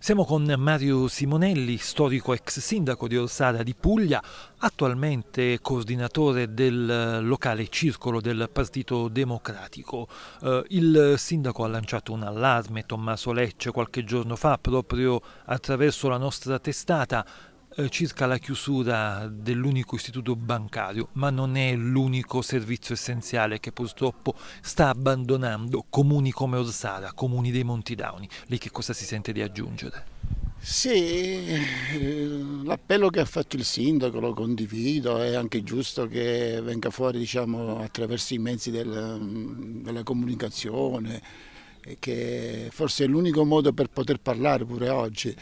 Siamo con Mario Simonelli, storico ex sindaco di Orsara di Puglia, attualmente coordinatore del eh, locale circolo del Partito Democratico. Eh, il sindaco ha lanciato un allarme, Tommaso Lecce, qualche giorno fa, proprio attraverso la nostra testata. Eh, circa la chiusura dell'unico istituto bancario, ma non è l'unico servizio essenziale che purtroppo sta abbandonando comuni come Orsara, comuni dei Monti Dauni. Lei che cosa si sente di aggiungere? Sì, l'appello che ha fatto il sindaco lo condivido, è anche giusto che venga fuori diciamo, attraverso i mezzi del, della comunicazione, che forse è l'unico modo per poter parlare pure oggi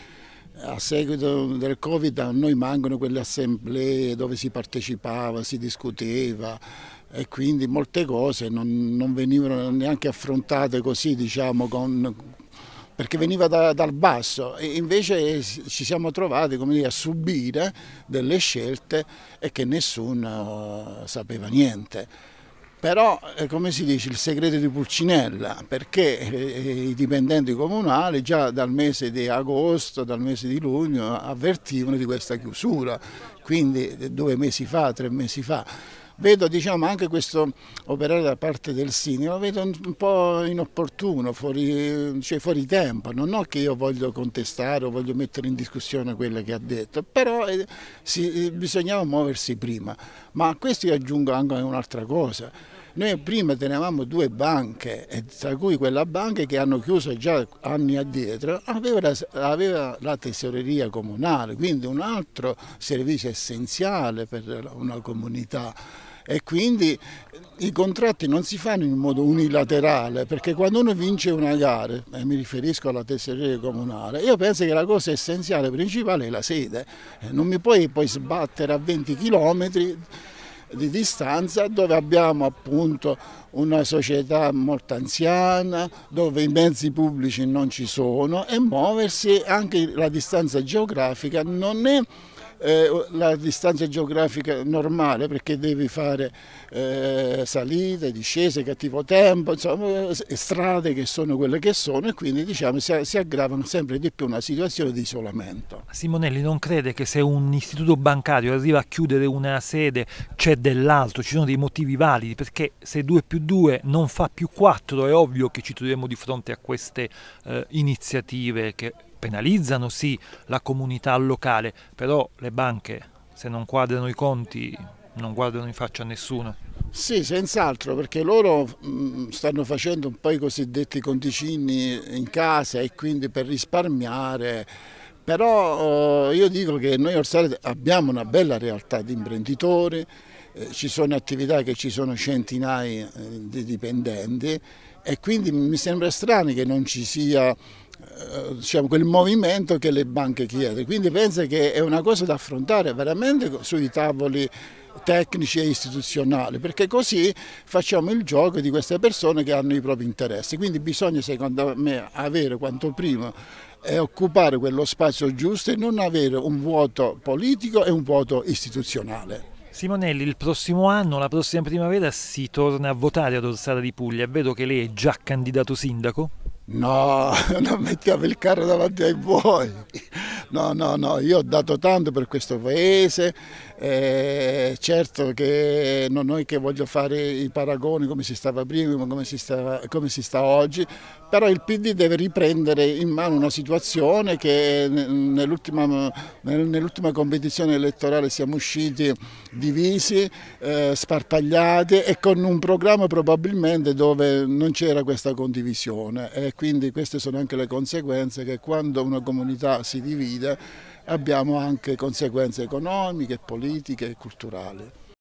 a seguito del Covid a noi mancano quelle assemblee dove si partecipava, si discuteva e quindi molte cose non, non venivano neanche affrontate così diciamo con, perché veniva da, dal basso e invece ci siamo trovati dire, a subire delle scelte e che nessuno eh, sapeva niente però eh, come si dice il segreto di Pulcinella perché eh, i dipendenti comunali già dal mese di agosto, dal mese di luglio avvertivano di questa chiusura, quindi eh, due mesi fa, tre mesi fa. Vedo diciamo, anche questo operare da parte del sindaco, vedo un po' inopportuno, fuori, cioè fuori tempo, non ho che io voglio contestare o voglio mettere in discussione quello che ha detto, però eh, si, bisognava muoversi prima. Ma a questo io aggiungo anche un'altra cosa noi prima tenevamo due banche, tra cui quella banca che hanno chiuso già anni addietro, aveva la, aveva la tesoreria comunale, quindi un altro servizio essenziale per una comunità e quindi eh, i contratti non si fanno in modo unilaterale perché quando uno vince una gara, e mi riferisco alla tesoreria comunale, io penso che la cosa essenziale principale è la sede, eh, non mi puoi poi sbattere a 20 chilometri di distanza dove abbiamo appunto una società molto anziana, dove i mezzi pubblici non ci sono e muoversi anche la distanza geografica non è eh, la distanza geografica normale perché devi fare eh, salite, discese, cattivo tempo, insomma eh, strade che sono quelle che sono e quindi diciamo si, si aggravano sempre di più una situazione di isolamento. Simonelli non crede che se un istituto bancario arriva a chiudere una sede c'è dell'altro, ci sono dei motivi validi perché se 2 più 2 non fa più 4 è ovvio che ci troviamo di fronte a queste eh, iniziative che penalizzano sì la comunità locale, però le banche se non quadrano i conti non guardano in faccia a nessuno. Sì, senz'altro, perché loro stanno facendo un po' i cosiddetti conticini in casa e quindi per risparmiare. Però oh, io dico che noi Orsare abbiamo una bella realtà di imprenditori, eh, ci sono attività che ci sono centinaia eh, di dipendenti e quindi mi sembra strano che non ci sia eh, diciamo, quel movimento che le banche chiedono. Quindi penso che è una cosa da affrontare veramente sui tavoli tecnici e istituzionali, perché così facciamo il gioco di queste persone che hanno i propri interessi. Quindi bisogna, secondo me, avere quanto prima e occupare quello spazio giusto e non avere un vuoto politico e un vuoto istituzionale. Simonelli, il prossimo anno, la prossima primavera, si torna a votare ad Orsara di Puglia. Vedo che lei è già candidato sindaco. No, non mettiamo il carro davanti ai buoi. No, no, no, io ho dato tanto per questo paese, eh, certo che non è che voglio fare i paragoni come si stava prima, come si, stava, come si sta oggi, però il PD deve riprendere in mano una situazione che nell'ultima, nell'ultima competizione elettorale siamo usciti divisi, eh, sparpagliati e con un programma probabilmente dove non c'era questa condivisione. Eh, quindi queste sono anche le conseguenze che quando una comunità si divide abbiamo anche conseguenze economiche, politiche e culturali.